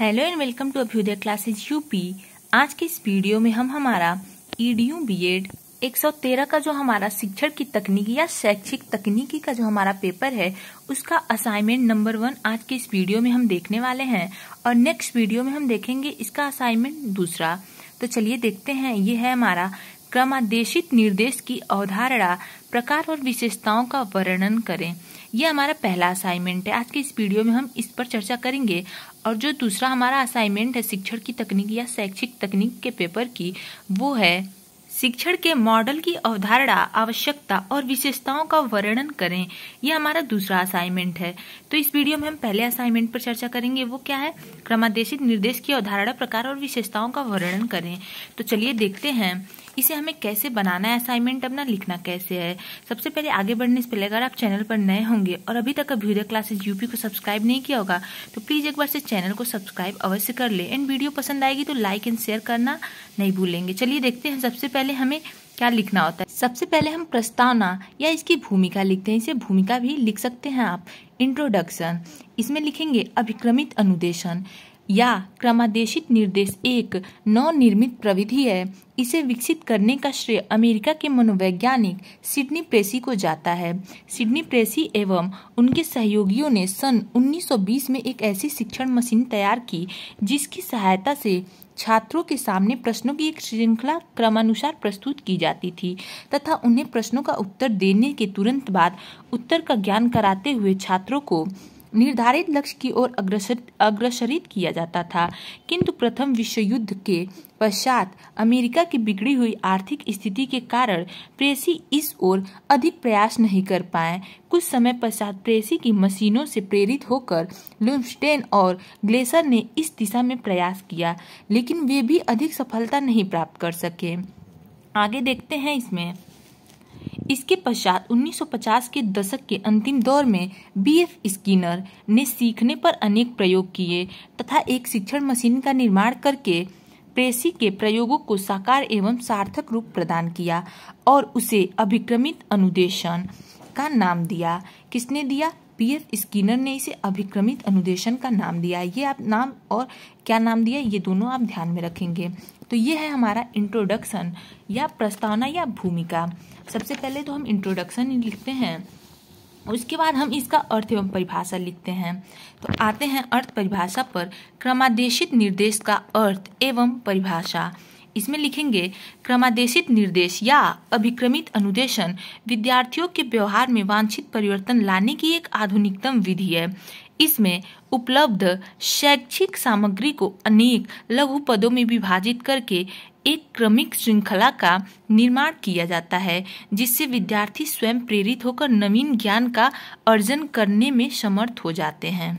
hello and welcome to Abhyudaya classes UP आज के इस वीडियो में हम हमारा ईडीयू बीएड 113 का जो हमारा शिक्षण की तकनीकी या शैक्षिक तकनीकी का जो हमारा पेपर है उसका असाइनमेंट नंबर वन आज के इस वीडियो में हम देखने वाले हैं और नेक्स्ट वीडियो में हम देखेंगे इसका असाइनमेंट दूसरा तो चलिए देखते हैं ये है हमारा क्रमादेशित निर्देश की अवधारणा प्रकार और विशेषताओं का वर्णन करें ये हमारा पहला असाइनमेंट है आज के इस वीडियो में हम इस पर चर्चा करेंगे और जो दूसरा हमारा असाइनमेंट है शिक्षण की तकनीक या शैक्षिक तकनीक के पेपर की वो है शिक्षण के मॉडल की अवधारणा आवश्यकता और विशेषताओं का वर्णन करें यह हमारा दूसरा असाइनमेंट है तो इस वीडियो में हम पहले असाइनमेंट पर चर्चा करेंगे वो क्या है क्रमादेशित निर्देश की अवधारणा प्रकार और विशेषताओं का वर्णन करें तो चलिए देखते हैं इसे हमें कैसे बनाना है असाइनमेंट अपना लिखना कैसे है सबसे पहले आगे बढ़ने से पहले अगर आप चैनल पर नए होंगे और अभी तक अभ्युदय क्लासेज यूपी को सब्सक्राइब नहीं किया होगा तो प्लीज़ एक बार से चैनल को सब्सक्राइब अवश्य कर ले एंड वीडियो पसंद आएगी तो लाइक एंड शेयर करना नहीं भूलेंगे चलिए देखते हैं सबसे पहले हमें क्या लिखना होता है सबसे पहले हम प्रस्तावना या इसकी भूमिका लिखते हैं इसे भूमिका भी लिख सकते हैं आप इंट्रोडक्शन इसमें लिखेंगे अभिक्रमित अनुदेशन या क्रमादेशित निर्देश एक नवनिर्मित प्रविधि है इसे विकसित करने का श्रेय अमेरिका के मनोवैज्ञानिक सिडनी प्रेसी को जाता है सिडनी प्रेसी एवं उनके सहयोगियों ने सन 1920 में एक ऐसी शिक्षण मशीन तैयार की जिसकी सहायता से छात्रों के सामने प्रश्नों की एक श्रृंखला क्रमानुसार प्रस्तुत की जाती थी तथा उन्हें प्रश्नों का उत्तर देने के तुरंत बाद उत्तर का ज्ञान कराते हुए छात्रों को निर्धारित लक्ष्य की ओर अग्रसर अग्रसरित किया जाता था किंतु प्रथम विश्व युद्ध के पश्चात अमेरिका की बिगड़ी हुई आर्थिक स्थिति के कारण प्रेसी इस ओर अधिक प्रयास नहीं कर पाए कुछ समय पश्चात प्रेसी की मशीनों से प्रेरित होकर लुम्स्टेन और ग्लेसर ने इस दिशा में प्रयास किया लेकिन वे भी अधिक सफलता नहीं प्राप्त कर सके आगे देखते हैं इसमें इसके पश्चात 1950 के दशक के अंतिम दौर में बी एफ स्किनर ने सीखने पर अनेक प्रयोग किए तथा एक शिक्षण मशीन का निर्माण करके प्रेसी के प्रयोगों को साकार एवं सार्थक रूप प्रदान किया और उसे अभिक्रमित अनुदेशन का नाम दिया किसने दिया पी एफ स्किनर ने इसे अभिक्रमित अनुदेशन का नाम दिया ये आप नाम और क्या नाम दिया ये दोनों आप ध्यान में रखेंगे तो ये है हमारा इंट्रोडक्शन या प्रस्तावना या भूमिका सबसे पहले तो हम इंट्रोडक्शन लिखते हैं उसके बाद हम इसका अर्थ एवं परिभाषा लिखते हैं तो आते हैं अर्थ परिभाषा पर क्रमादेशित निर्देश का अर्थ एवं परिभाषा इसमें लिखेंगे क्रमादेशित निर्देश या अभिक्रमित अनुदेशन विद्यार्थियों के व्यवहार में वांछित परिवर्तन लाने की एक आधुनिकतम विधि है इसमें उपलब्ध शैक्षिक सामग्री को अनेक लघु पदों में विभाजित करके एक क्रमिक श्रृंखला का निर्माण किया जाता है जिससे विद्यार्थी स्वयं प्रेरित होकर नवीन ज्ञान का अर्जन करने में समर्थ हो जाते हैं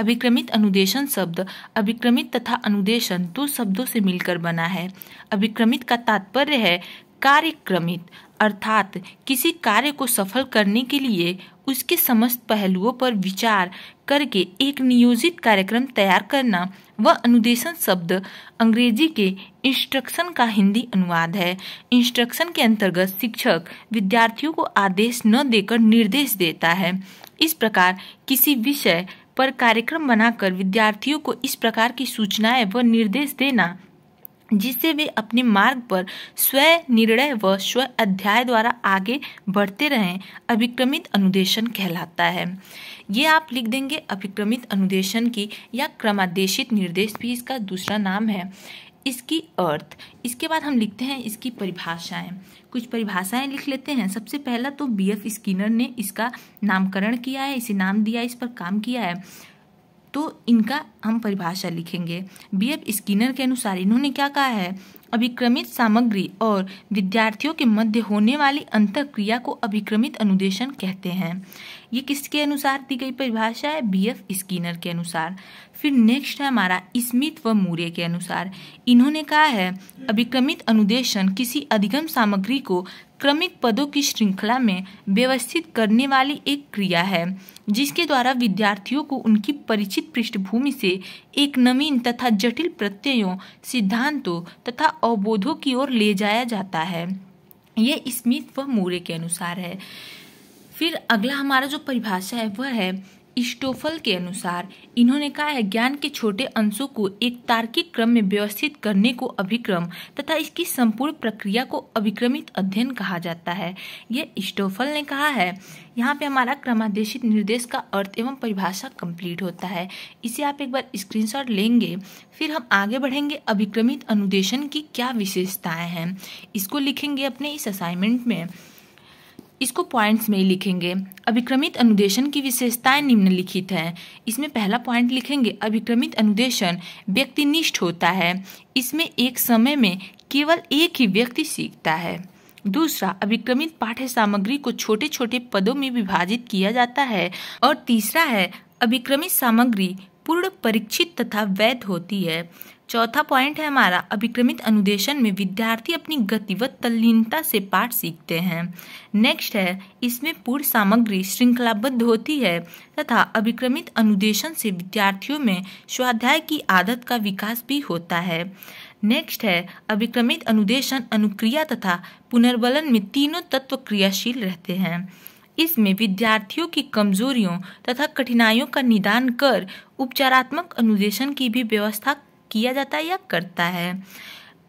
अभिक्रमित अनुदेशन शब्द अभिक्रमित तथा अनुदेशन दो शब्दों से मिलकर बना है अभिक्रमित का तात्पर्य है कार्यक्रमित अर्थात किसी कार्य को सफल करने के लिए उसके समस्त पहलुओं पर विचार करके एक नियोजित कार्यक्रम तैयार करना व अनुदेशन शब्द अंग्रेजी के इंस्ट्रक्शन का हिंदी अनुवाद है इंस्ट्रक्शन के अंतर्गत शिक्षक विद्यार्थियों को आदेश न देकर निर्देश देता है इस प्रकार किसी विषय पर कार्यक्रम बनाकर विद्यार्थियों को इस प्रकार की सूचनाएं व निर्देश देना जिससे वे अपने मार्ग पर स्वयं निर्णय व स्व अध्याय द्वारा आगे बढ़ते रहें अभिक्रमित अनुदेशन कहलाता है ये आप लिख देंगे अभिक्रमित अनुदेशन की या क्रमादेशित निर्देश भी इसका दूसरा नाम है इसकी अर्थ इसके बाद हम लिखते हैं इसकी परिभाषाएं कुछ परिभाषाएं लिख लेते हैं सबसे पहला तो बी एफ स्किनर ने इसका नामकरण किया है इसे नाम दिया इस पर काम किया है तो इनका हम परिभाषा लिखेंगे बी एफ स्किनर के अनुसार इन्होंने क्या कहा है अभिक्रमित सामग्री और विद्यार्थियों के मध्य होने वाली अंतर क्रिया को अभिक्रमित अनुदेशन कहते हैं ये किसके अनुसार दी गई परिभाषा है बी एफ स्किनर के अनुसार फिर नेक्स्ट है हमारा स्मिथ व मूर्य के अनुसार इन्होंने कहा है अभिक्रमित अनुदेशन किसी अधिगम सामग्री को क्रमिक पदों की श्रृंखला में व्यवस्थित करने वाली एक क्रिया है जिसके द्वारा विद्यार्थियों को उनकी परिचित पृष्ठभूमि से एक नवीन तथा जटिल प्रत्ययों सिद्धांतों तथा अवबोधों की ओर ले जाया जाता है यह स्मिथ व मूर्य के अनुसार है फिर अगला हमारा जो परिभाषा है वह है स्टोफल के अनुसार इन्होंने कहा है ज्ञान के छोटे अंशों को एक तार्किक क्रम में व्यवस्थित करने को अभिक्रम तथा इसकी संपूर्ण प्रक्रिया को अभिक्रमित अध्ययन कहा जाता है यह स्टोफल ने कहा है यहाँ पे हमारा क्रमादेशित निर्देश का अर्थ एवं परिभाषा कंप्लीट होता है इसे आप एक बार स्क्रीनशॉट लेंगे फिर हम आगे बढ़ेंगे अभिक्रमित अनुदेशन की क्या विशेषताएं हैं इसको लिखेंगे अपने इस असाइनमेंट में इसको पॉइंट्स में ही लिखेंगे अभिक्रमित अनुदेशन की विशेषताएं निम्नलिखित हैं इसमें पहला पॉइंट लिखेंगे अभिक्रमित अनुदेशन व्यक्तिनिष्ठ होता है इसमें एक समय में केवल एक ही व्यक्ति सीखता है दूसरा अभिक्रमित पाठ्य सामग्री को छोटे छोटे पदों में विभाजित किया जाता है और तीसरा है अभिक्रमित सामग्री पूर्ण परीक्षित तथा वैध होती है चौथा पॉइंट है हमारा अभिक्रमित अनुदेशन में विद्यार्थी अपनी गति व तल्लीनता से पाठ सीखते हैं नेक्स्ट है इसमें पूर्ण सामग्री श्रृंखलाबद्ध होती है तथा अभिक्रमित अनुदेशन से विद्यार्थियों में स्वाध्याय की आदत का विकास भी होता है नेक्स्ट है अभिक्रमित अनुदेशन अनुक्रिया तथा पुनर्बलन में तीनों तत्व क्रियाशील रहते हैं इसमें विद्यार्थियों की कमजोरियों तथा कठिनाइयों का निदान कर उपचारात्मक अनुदेशन की भी व्यवस्था किया जाता है या करता है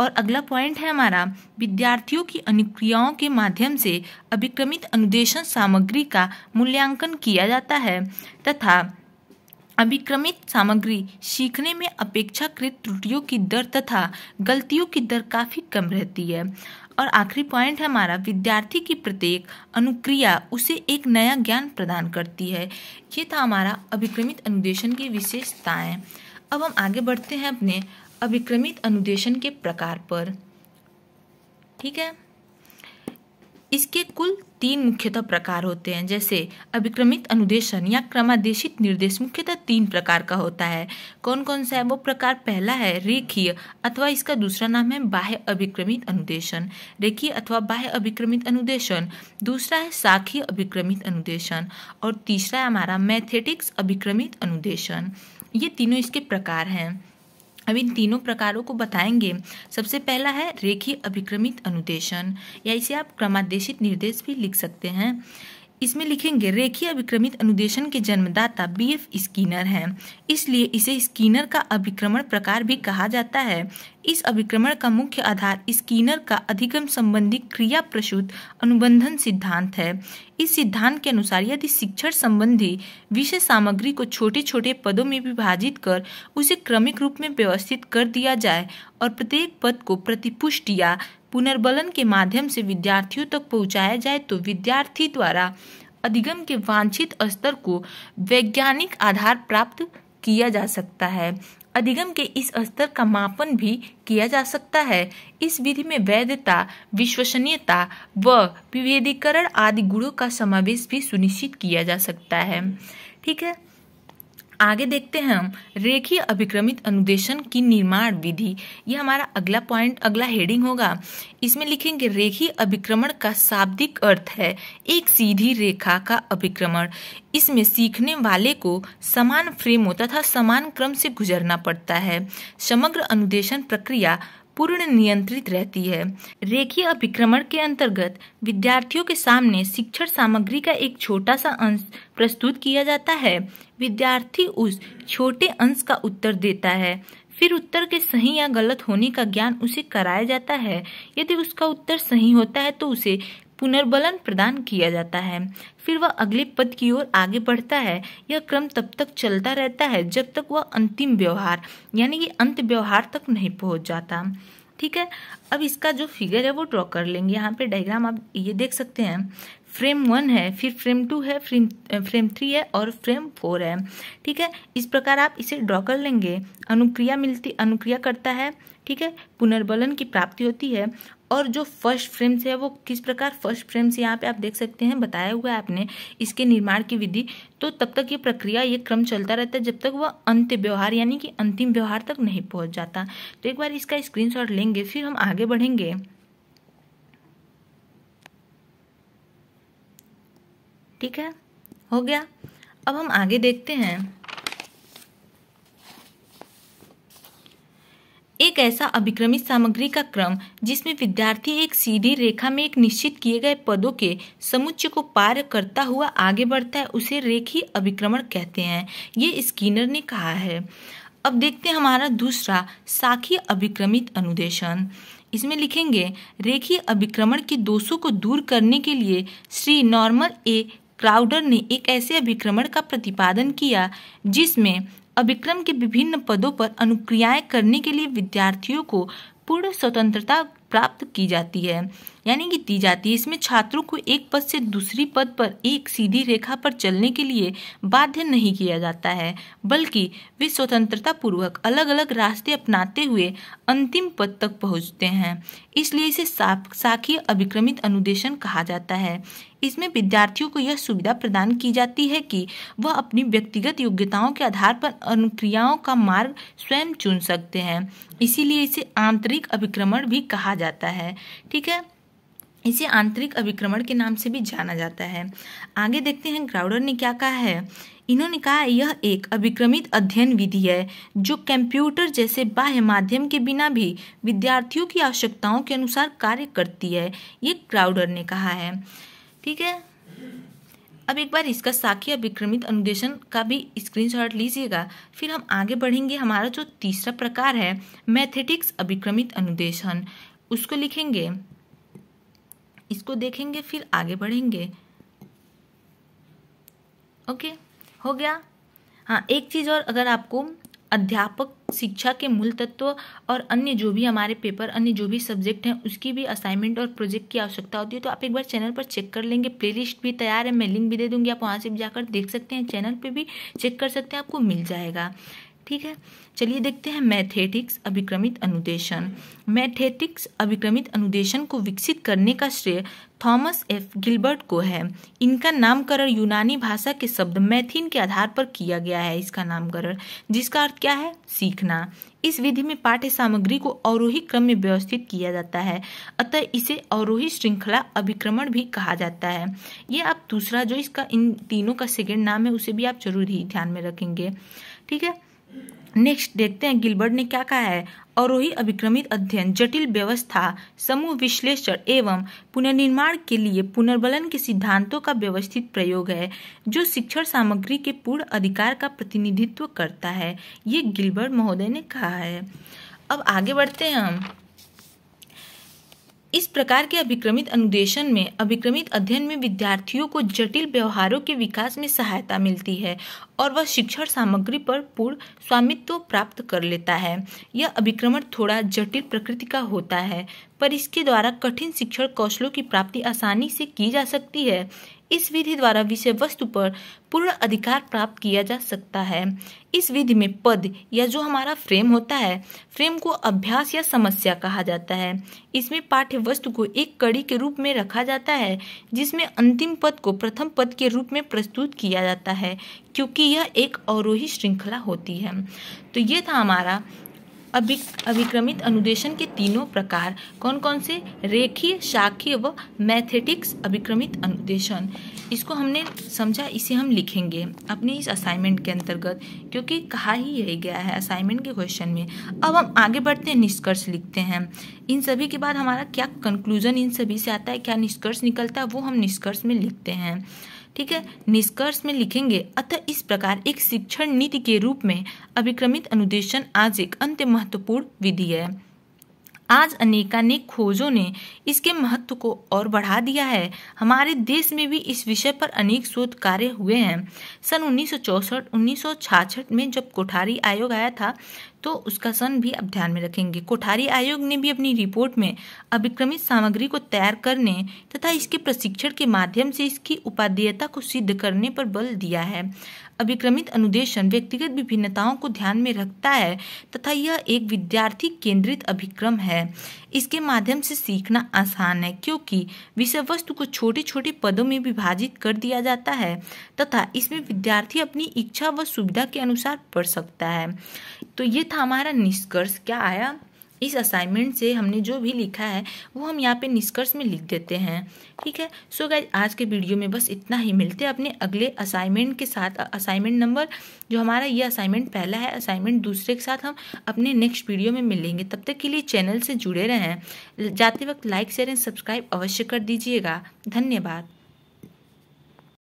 और अगला पॉइंट है हमारा विद्यार्थियों की अनुक्रियाओं के माध्यम से अभिक्रमित अनुदेशन सामग्री का मूल्यांकन किया जाता है तथा अभिक्रमित सामग्री सीखने में अपेक्षाकृत त्रुटियों की दर तथा गलतियों की दर काफ़ी कम रहती है और आखिरी पॉइंट है हमारा विद्यार्थी की प्रत्येक अनुक्रिया उसे एक नया ज्ञान प्रदान करती है ये था हमारा अभिक्रमित अनुदेशन की विशेषताएं अब हम आगे बढ़ते हैं अपने अभिक्रमित अनुदेशन के प्रकार पर ठीक है इसके कुल तीन मुख्यतः प्रकार होते हैं जैसे अभिक्रमित अनुदेशन या क्रमादेशित निर्देश मुख्यतः तीन प्रकार का होता है कौन कौन सा है वो प्रकार पहला है रेखीय अथवा इसका दूसरा नाम है बाह्य अभिक्रमित अनुदेशन रेखीय अथवा बाह्य अभिक्रमित अनुदेशन दूसरा है साखी अभिक्रमित अनुदेशन और तीसरा है हमारा मैथेटिक्स अभिक्रमित अनुदेशन ये तीनों इसके प्रकार हैं अब इन तीनों प्रकारों को बताएंगे सबसे पहला है रेखीय अभिक्रमित अनुदेशन या इसे आप क्रमादेशित निर्देश भी लिख सकते हैं इसमें लिखेंगे रेखीय अभिक्रमित अनुदेशन के जन्मदाता बी एफ स्कीनर है इसलिए इसे स्कीनर का अभिक्रमण प्रकार भी कहा जाता है इस अभिक्रमण का मुख्य आधार स्कीनर का अधिगम संबंधी क्रिया प्रसूत अनुबंधन सिद्धांत है इस सिद्धांत के अनुसार यदि शिक्षण संबंधी विषय सामग्री को छोटे छोटे पदों में विभाजित कर उसे क्रमिक रूप में व्यवस्थित कर दिया जाए और प्रत्येक पद को प्रतिपुष्ट या पुनर्बलन के माध्यम से विद्यार्थियों तक पहुंचाया जाए तो विद्यार्थी द्वारा अधिगम के वांछित स्तर को वैज्ञानिक आधार प्राप्त किया जा सकता है अधिगम के इस स्तर का मापन भी किया जा सकता है इस विधि में वैधता विश्वसनीयता व विभेदीकरण आदि गुणों का समावेश भी सुनिश्चित किया जा सकता है ठीक है आगे देखते हैं हम रेखीय अभिक्रमित अनुदेशन की निर्माण विधि ये हमारा अगला पॉइंट अगला हेडिंग होगा इसमें लिखेंगे रेखीय अभिक्रमण का शाब्दिक अर्थ है एक सीधी रेखा का अभिक्रमण इसमें सीखने वाले को समान फ्रेमों तथा समान क्रम से गुजरना पड़ता है समग्र अनुदेशन प्रक्रिया पूर्ण नियंत्रित रहती है रेखीय अभिक्रमण के अंतर्गत विद्यार्थियों के सामने शिक्षण सामग्री का एक छोटा सा अंश प्रस्तुत किया जाता है विद्यार्थी उस छोटे अंश का उत्तर देता है फिर उत्तर के सही या गलत होने का ज्ञान उसे कराया जाता है यदि उसका उत्तर सही होता है तो उसे पुनर्बलन प्रदान किया जाता है फिर वह अगले पद की ओर आगे बढ़ता है यह क्रम तब तक चलता रहता है जब तक वह अंतिम व्यवहार यानी कि अंत व्यवहार तक नहीं पहुंच जाता ठीक है अब इसका जो फिगर है वो ड्रॉ कर लेंगे यहाँ पे डायग्राम आप ये देख सकते हैं फ्रेम वन है फिर फ्रेम टू है फ्रेम फ्रेम थ्री है और फ्रेम फोर है ठीक है इस प्रकार आप इसे ड्रॉ कर लेंगे अनुक्रिया मिलती अनुक्रिया करता है ठीक है पुनर्बलन की प्राप्ति होती है और जो फर्स्ट फ्रेम से है वो किस प्रकार फर्स्ट फ्रेम से यहाँ पे आप देख सकते हैं बताया हुआ है आपने इसके निर्माण की विधि तो तब तक ये प्रक्रिया ये क्रम चलता रहता है जब तक वह अंत्य व्यवहार यानी कि अंतिम व्यवहार तक नहीं पहुँच जाता तो एक बार इसका स्क्रीन लेंगे फिर हम आगे बढ़ेंगे ठीक है हो गया अब हम आगे देखते हैं एक ऐसा अभिक्रमित सामग्री का क्रम जिसमें विद्यार्थी एक सीधी रेखा में एक निश्चित किए गए पदों के समुच्चय को पार करता हुआ आगे बढ़ता है उसे रेखी अभिक्रमण कहते हैं ये स्कीनर ने कहा है अब देखते हैं हमारा दूसरा साखी अभिक्रमित अनुदेशन इसमें लिखेंगे रेखीय अभिक्रमण के दोषों को दूर करने के लिए श्री नॉर्मल ए क्राउडर ने एक ऐसे अभिक्रमण का प्रतिपादन किया जिसमें अभिक्रम के विभिन्न पदों पर अनुक्रियाएं करने के लिए विद्यार्थियों को पूर्ण स्वतंत्रता प्राप्त की जाती है यानी कि दी जाती है इसमें छात्रों को एक पद से दूसरी पद पर एक सीधी रेखा पर चलने के लिए बाध्य नहीं किया जाता है बल्कि वे स्वतंत्रता पूर्वक अलग अलग रास्ते अपनाते हुए अंतिम पद तक पहुंचते हैं इसलिए इसे साखी अभिक्रमित अनुदेशन कहा जाता है इसमें विद्यार्थियों को यह सुविधा प्रदान की जाती है कि वह अपनी व्यक्तिगत योग्यताओं के आधार पर अनुक्रियाओं का मार्ग स्वयं चुन सकते हैं इसीलिए इसे आंतरिक अभिक्रमण भी कहा जाता है ठीक है इसे आंतरिक अभिक्रमण के नाम से भी जाना जाता है आगे देखते हैं ग्राउडर ने क्या कहा है इन्होंने कहा यह एक अभिक्रमित अध्ययन विधि है जो कंप्यूटर जैसे बाह्य माध्यम के बिना भी विद्यार्थियों की आवश्यकताओं के अनुसार कार्य करती है ये क्राउडर ने कहा है ठीक है अब एक बार इसका साखी अभिक्रमित अनुदेशन का भी स्क्रीनशॉट लीजिएगा फिर हम आगे बढ़ेंगे हमारा जो तीसरा प्रकार है मैथेटिक्स अभिक्रमित अनुदेशन उसको लिखेंगे इसको देखेंगे फिर आगे बढ़ेंगे ओके हो गया हाँ एक चीज़ और अगर आपको अध्यापक शिक्षा के मूल तत्व और अन्य जो भी हमारे पेपर अन्य जो भी सब्जेक्ट हैं उसकी भी असाइनमेंट और प्रोजेक्ट की आवश्यकता होती है तो आप एक बार चैनल पर चेक कर लेंगे प्लेलिस्ट भी तैयार है मैं लिंक भी दे दूंगी आप वहाँ से भी जाकर देख सकते हैं चैनल पे भी चेक कर सकते हैं आपको मिल जाएगा ठीक है चलिए देखते हैं मैथेटिक्स अभिक्रमित अनुदेशन मैथेटिक्स अभिक्रमित अनुदेशन को विकसित करने का श्रेय थॉमस एफ गिलबर्ट को है इनका नामकरण यूनानी भाषा के शब्द मैथिन के आधार पर किया गया है इसका नामकरण जिसका अर्थ क्या है सीखना इस विधि में पाठ्य सामग्री को अवरोही क्रम में व्यवस्थित किया जाता है अतः इसे अवरोही श्रृंखला अभिक्रमण भी कहा जाता है ये आप दूसरा जो इसका इन तीनों का सेकेंड नाम है उसे भी आप जरूर ही ध्यान में रखेंगे ठीक है नेक्स्ट देखते हैं गिलबर्ट ने क्या कहा है अवरोही अभिक्रमित अध्ययन जटिल व्यवस्था समूह विश्लेषण एवं पुनर्निर्माण के लिए पुनर्बलन के सिद्धांतों का व्यवस्थित प्रयोग है जो शिक्षण सामग्री के पूर्ण अधिकार का प्रतिनिधित्व करता है ये गिलबर्ट महोदय ने कहा है अब आगे बढ़ते हैं हम इस प्रकार के अभिक्रमित अनुदेशन में अभिक्रमित अध्ययन में विद्यार्थियों को जटिल व्यवहारों के विकास में सहायता मिलती है और वह शिक्षण सामग्री पर पूर्ण स्वामित्व प्राप्त कर लेता है यह अभिक्रमण थोड़ा जटिल प्रकृति का होता है पर इसके द्वारा कठिन शिक्षण कौशलों की प्राप्ति आसानी से की जा सकती है इस विधि द्वारा विषय वस्तु पर पूर्ण अधिकार प्राप्त किया जा सकता है इस विधि में पद या जो हमारा फ्रेम होता है फ्रेम को अभ्यास या समस्या कहा जाता है इसमें पाठ्य वस्तु को एक कड़ी के रूप में रखा जाता है जिसमें अंतिम पद को प्रथम पद के रूप में प्रस्तुत किया जाता है क्योंकि यह एक अवरोही श्रृंखला होती है तो ये था हमारा अभिक अभिक्रमित अनुदेशन के तीनों प्रकार कौन कौन से रेखीय शाखीय व मैथेटिक्स अभिक्रमित अनुदेशन इसको हमने समझा इसे हम लिखेंगे अपने इस असाइनमेंट के अंतर्गत क्योंकि कहा ही यही गया है असाइनमेंट के क्वेश्चन में अब हम आगे बढ़ते हैं निष्कर्ष लिखते हैं इन सभी के बाद हमारा क्या कंक्लूजन इन सभी से आता है क्या निष्कर्ष निकलता है वो हम निष्कर्ष में लिखते हैं ठीक है निष्कर्ष में लिखेंगे अतः इस प्रकार एक शिक्षण नीति के रूप में अभिक्रमित अनुदेशन आज एक अंत महत्वपूर्ण विधि है आज अनेकानेक खोजों ने इसके महत्व को और बढ़ा दिया है हमारे देश में भी इस विषय पर अनेक शोध कार्य हुए हैं सन उन्नीस सौ में जब कोठारी आयोग आया था तो उसका सन भी अब ध्यान में रखेंगे कोठारी आयोग ने भी अपनी रिपोर्ट में अभिक्रमित सामग्री को तैयार करने तथा इसके प्रशिक्षण के माध्यम से इसकी उपादेयता को सिद्ध करने पर बल दिया है अभिक्रमित अनुदेशन व्यक्तिगत विभिन्नताओं को ध्यान में रखता है तथा यह एक विद्यार्थी केंद्रित अभिक्रम है है इसके माध्यम से सीखना आसान है क्योंकि विषय वस्तु को छोटे छोटे पदों में विभाजित कर दिया जाता है तथा इसमें विद्यार्थी अपनी इच्छा व सुविधा के अनुसार पढ़ सकता है तो ये था हमारा निष्कर्ष क्या आया इस असाइनमेंट से हमने जो भी लिखा है वो हम यहाँ पे निष्कर्ष में लिख देते हैं ठीक है सो so गाइज आज के वीडियो में बस इतना ही मिलते हैं अपने अगले असाइनमेंट के साथ असाइनमेंट नंबर जो हमारा ये असाइनमेंट पहला है असाइनमेंट दूसरे के साथ हम अपने नेक्स्ट वीडियो में मिलेंगे तब तक के लिए चैनल से जुड़े रहें जाते वक्त लाइक शेयर एंड सब्सक्राइब अवश्य कर दीजिएगा धन्यवाद